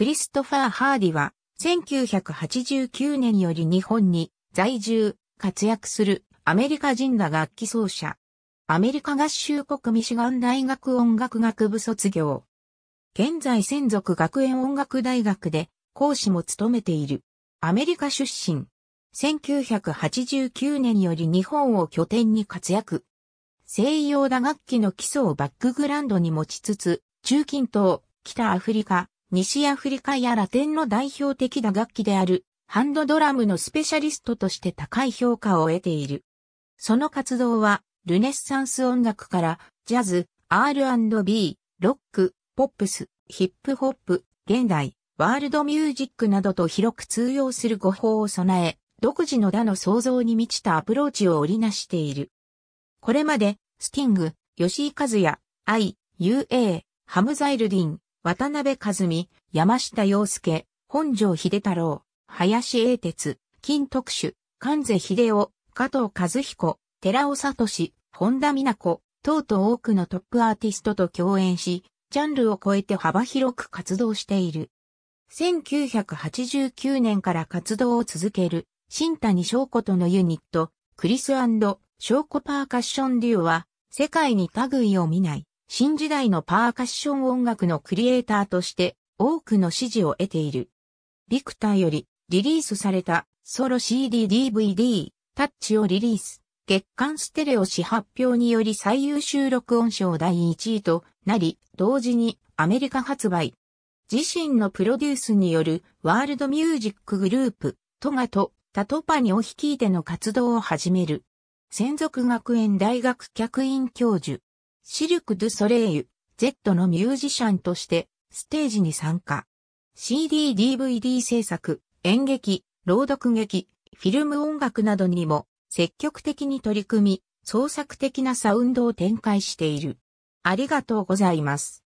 クリストファー・ハーディは、1989年より日本に在住、活躍するアメリカ人ら楽器奏者。アメリカ合衆国ミシガン大学音楽学部卒業。現在専属学園音楽大学で講師も務めている。アメリカ出身。1989年より日本を拠点に活躍。西洋打楽器の基礎をバックグラウンドに持ちつつ、中近東、北アフリカ、西アフリカやラテンの代表的な楽器であるハンドドラムのスペシャリストとして高い評価を得ている。その活動はルネッサンス音楽からジャズ、R&B、ロック、ポップス、ヒップホップ、現代、ワールドミュージックなどと広く通用する語法を備え、独自の打の創造に満ちたアプローチを織りなしている。これまで、スティング、吉井和也、I、UA、ハムザイルディン、渡辺和美、山下洋介、本庄秀太郎、林英哲、金特殊、関瀬秀夫、加藤和彦、寺尾聡、本田美奈子、等と多くのトップアーティストと共演し、ジャンルを超えて幅広く活動している。1989年から活動を続ける、新谷翔子とのユニット、クリス翔子パーカッションデュオは、世界に類を見ない、新時代のパーカッション音楽のクリエイターとして多くの支持を得ている。ビクターよりリリースされたソロ CD-DVD タッチをリリース。月間ステレオ誌発表により最優秀録音賞第1位となり、同時にアメリカ発売。自身のプロデュースによるワールドミュージックグループ、トガとタトパニを率いての活動を始める。専属学園大学客員教授。シルク・ドゥ・ソレイユ、Z のミュージシャンとしてステージに参加。CD、DVD 制作、演劇、朗読劇、フィルム音楽などにも積極的に取り組み、創作的なサウンドを展開している。ありがとうございます。